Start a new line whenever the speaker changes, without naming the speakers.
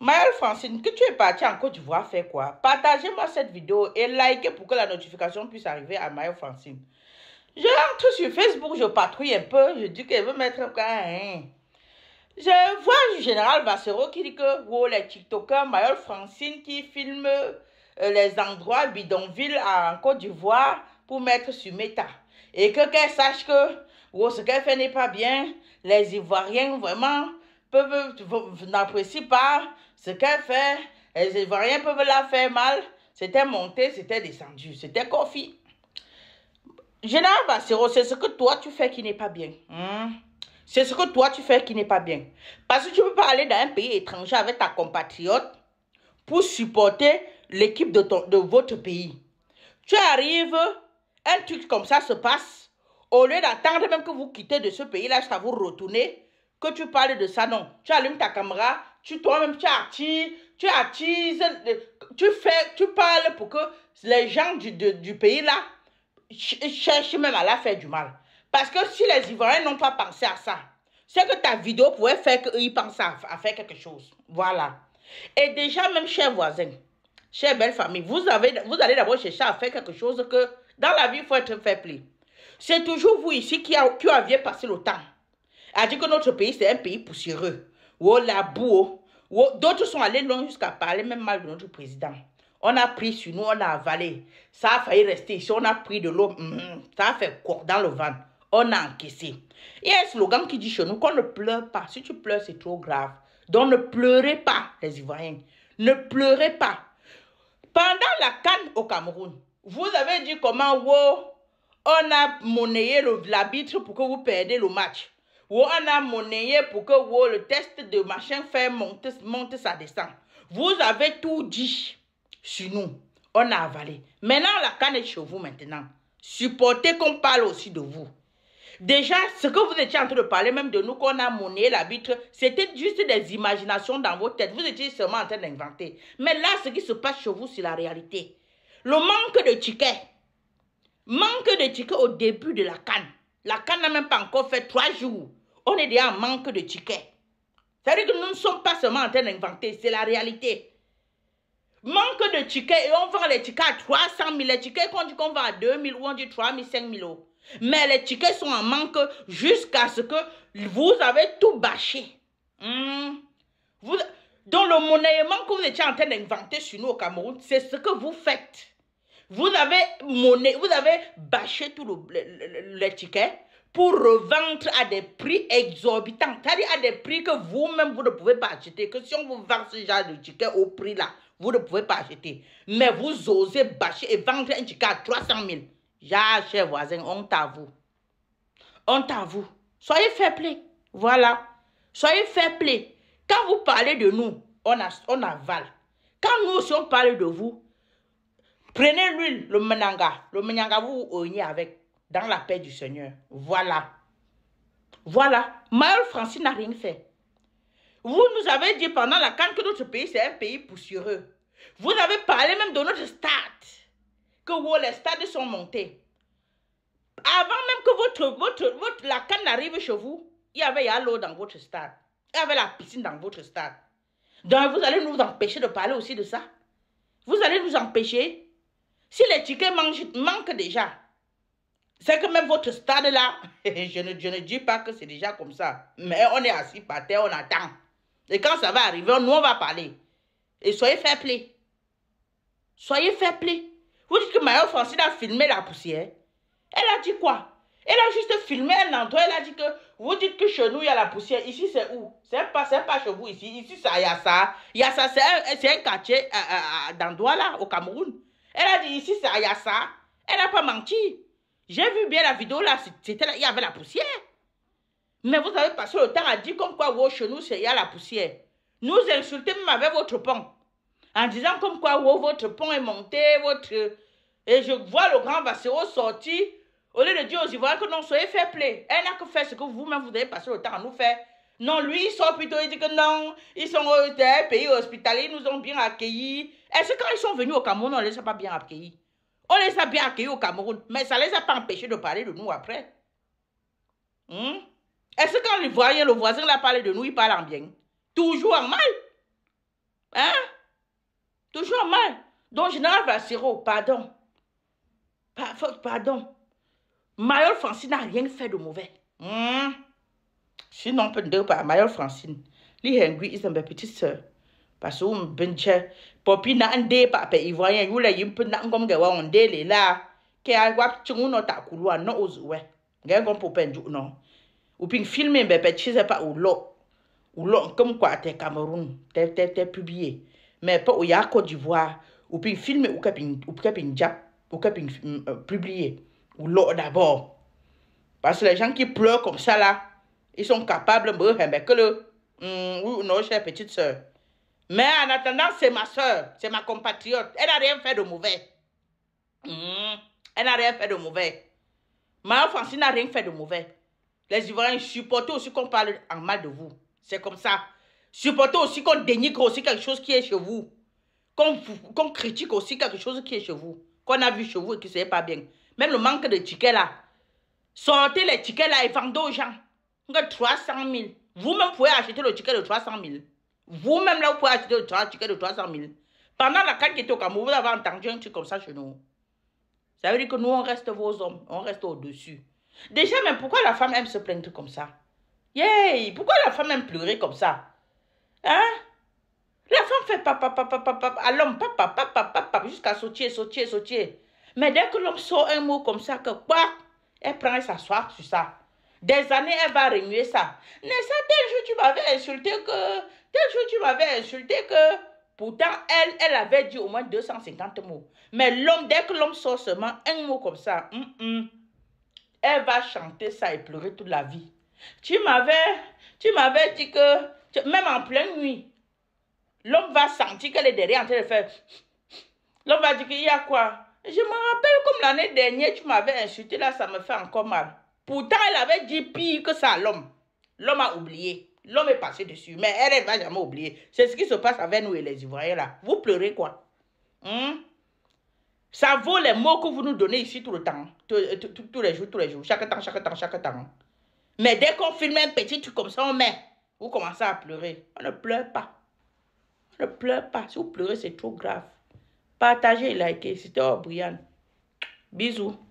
Maëlle Francine, que tu es partie en Côte d'Ivoire faire quoi Partagez-moi cette vidéo et likez pour que la notification puisse arriver à Maëlle Francine. Je rentre sur Facebook, je patrouille un peu, je dis qu'elle veut mettre un. Hein. Je vois le général Vassero qui dit que les TikTokers, Mayol Francine qui filme euh, les endroits bidonvilles en Côte d'Ivoire pour mettre sur Meta. Et que qu'elle sache que ce qu'elle fait n'est pas bien. Les Ivoiriens, vraiment, peuvent, n'apprécient pas ce qu'elle fait. Les Ivoiriens peuvent la faire mal. C'était monté, c'était descendu, c'était confi Général Bassero, c'est ce que toi tu fais qui n'est pas bien. Hein? C'est ce que toi tu fais qui n'est pas bien. Parce que tu ne peux pas aller dans un pays étranger avec ta compatriote pour supporter l'équipe de, ton, de votre pays. Tu arrives, un truc comme ça se passe. Au lieu d'attendre même que vous quittez de ce pays-là, ça vous retourner que tu parles de ça, non. Tu allumes ta caméra, tu toi-même, tu attires, tu attises, euh, tu fais, tu parles pour que les gens du, pays là cherchent même à la faire du mal. Parce que si les Ivoiriens n'ont pas pensé à ça, c'est que ta vidéo pourrait faire qu'ils pensent à, faire quelque chose. Voilà. Et déjà, même chers voisins, chers belles familles, vous, avez, vous allez d'abord chercher à faire quelque chose que dans la vie, il faut être faible. C'est toujours vous ici qui, a, qui aviez passé le temps a dit que notre pays, c'est un pays poussiéreux. Oh, la boue. D'autres sont allés loin jusqu'à parler même mal de notre président. On a pris sur nous, on a avalé. Ça a failli rester Si on a pris de l'eau. Mm-hmm. ça a fait court dans le ventre. On a encaissé. Il y a un slogan qui dit chez nous qu'on ne pleure pas. Si tu pleures, c'est trop grave. Donc ne pleurez pas, les Ivoiriens. Ne pleurez pas. Pendant la canne au Cameroun, vous avez dit comment, on a monnayé l'arbitre pour que vous perdez le match. On a monnayé pour que le test de machin fait monte, monte, ça descend. Vous avez tout dit sur nous. On a avalé. Maintenant, la canne est chez vous maintenant. Supportez qu'on parle aussi de vous. Déjà, ce que vous étiez en train de parler, même de nous, qu'on a monnayé la c'était juste des imaginations dans vos têtes. Vous étiez seulement en train d'inventer. Mais là, ce qui se passe chez vous, c'est la réalité. Le manque de tickets. Manque de tickets au début de la canne. La canne n'a même pas encore fait trois jours on est déjà en manque de tickets. C'est-à-dire que nous ne sommes pas seulement en train d'inventer, c'est la réalité. Manque de tickets et on vend les tickets à 300 000. Les tickets qu'on dit qu'on vend à 2 000 ou on dit 3 000, 5 000 euros. Mais les tickets sont en manque jusqu'à ce que vous avez tout bâché. Hmm. Vous, donc le monnayement que vous étiez en train d'inventer sur nous au Cameroun, c'est ce que vous faites. Vous avez vous avez bâché tous les tickets pour revendre à des prix exorbitants, c'est-à-dire à des prix que vous-même, vous ne pouvez pas acheter. Que si on vous vend ce genre de ticket au prix-là, vous ne pouvez pas acheter. Mais vous osez bâcher et vendre un ticket à 300 000. Ja, cher voisin, honte à vous. Honte à vous. Soyez fair play. Voilà. Soyez fair play. Quand vous parlez de nous, on, a, on avale. Quand nous aussi on parle de vous, prenez l'huile, le menanga. Le menanga, vous vous oignez avec dans la paix du Seigneur. Voilà. Voilà. Maël Francine n'a rien fait. Vous nous avez dit pendant la canne que notre pays, c'est un pays poussiéreux. Vous avez parlé même de notre stade. Que les stades sont montés. Avant même que votre, votre, votre la canne arrive chez vous, il y avait l'eau dans votre stade. Il y avait la piscine dans votre stade. Donc vous allez nous empêcher de parler aussi de ça. Vous allez nous empêcher. Si les tickets manquent déjà, c'est que même votre stade là, je ne, ne dis pas que c'est déjà comme ça. Mais on est assis par terre, on attend. Et quand ça va arriver, nous on va parler. Et soyez fait Soyez fait Vous dites que Maya Francine a filmé la poussière. Elle a dit quoi Elle a juste filmé un endroit. Elle a dit que vous dites que chez nous il y a la poussière. Ici c'est où C'est pas, pas chez vous ici. Ici ça, il y a ça. c'est un, quartier euh, euh, euh, d'endroit là, au Cameroun. Elle a dit ici c'est il y a Elle n'a pas menti. J'ai vu bien la vidéo là, c'était il y avait la poussière. Mais vous avez passé le temps à dire comme quoi, wow, chez nous, il y a la poussière. Nous insultez même avec votre pont. En disant comme quoi, wow, votre pont est monté, votre... Et je vois le grand Vassero sorti, Au lieu de dire aux Ivoiriens que non, soyez fait Elle n'a que fait ce que vous-même, vous avez passé le temps à nous faire. Non, lui, il sort plutôt, il dit que non, ils sont au euh, pays hospitalier, ils nous ont bien accueillis. Est-ce que quand ils sont venus au Cameroun, on ne les a pas bien accueillis on les a bien accueillis au Cameroun, mais ça ne les a pas empêchés de parler de nous après. Hmm? Est-ce que quand le voisin, l'a parlé de nous, il parle en bien Toujours en mal. Hein Toujours en mal. Donc, Général Vassiro, pardon. Pardon. Mayol Francine n'a rien fait de mauvais. Hmm? Sinon, on peut dire par Mayol Francine. Li ils est ma petite soeur. Pasou benche Popi na nde pape Ivoyen yule yimpe na ngomge wa onde le la. Ke a wap chungu no takulwa no uzuwe. Nge ngom pope njuk no. Uping filme mbepe pa ulo. Ulo comme kwa te Cameroun. Te te te publie. Me pa ou ya Côte d'Ivoire. Uping filme ukeping, ukeping jap. Ukeping uh, publie. Ulo d'abord. Parce que les gens qui pleurent comme ça là. Ils sont capables de me que le... Mm, oui, non, chère petite sœur. Mais en attendant, c'est ma soeur, c'est ma compatriote. Elle n'a rien fait de mauvais. Hmm. Elle n'a rien fait de mauvais. Ma Francine n'a rien fait de mauvais. Les Ivoiriens supportent aussi qu'on parle en mal de vous. C'est comme ça. Supportez aussi qu'on dénigre aussi quelque chose qui est chez vous. Qu'on critique aussi quelque chose qui est chez vous. Qu'on a vu chez vous et qui ne pas bien. Même le manque de tickets là. Sortez les tickets là et vendez aux gens. 300 000. Vous-même pouvez acheter le ticket de 300 000. Vous-même, là, vous pouvez acheter de 300 000. Pendant la carte qui était au Cameroun, vous avez entendu un truc comme ça chez nous. Ça veut dire que nous, on reste vos hommes. On reste au-dessus. Déjà, mais pourquoi la femme aime se plaindre comme ça Yay Pourquoi la femme aime pleurer comme ça Hein La femme fait papa, papa, papa, à l'homme, papa, papa, papa, jusqu'à sauter, sautier, sautier. Mais dès que l'homme sort un mot comme ça, que quoi Elle prend et s'assoit sur ça. Des années, elle va remuer ça. Mais ça, tel jour, tu m'avais insulté que... Tel jour, tu m'avais insulté que... Pourtant, elle, elle avait dit au moins 250 mots. Mais l'homme, dès que l'homme sort seulement un mot comme ça, hum, hum, elle va chanter ça et pleurer toute la vie. Tu m'avais, tu m'avais dit que, même en pleine nuit, l'homme va sentir qu'elle est derrière en train de faire. L'homme va dire qu'il y a quoi Je me rappelle comme l'année dernière, tu m'avais insulté, là, ça me fait encore mal. Pourtant, elle avait dit pire que ça à l'homme. L'homme a oublié. L'homme est passé dessus. Mais elle, elle ne va jamais oublier. C'est ce qui se passe avec nous et les Ivoiriens là. Vous pleurez quoi hmm? Ça vaut les mots que vous nous donnez ici tout le temps. Tous les jours, tous les jours. Chaque temps, chaque temps, chaque temps. Mais dès qu'on filme un petit truc comme ça, on met. Vous commencez à pleurer. On ne pleure pas. On ne pleure pas. Si vous pleurez, c'est trop grave. Partagez, likez. C'était Brian. Bisous.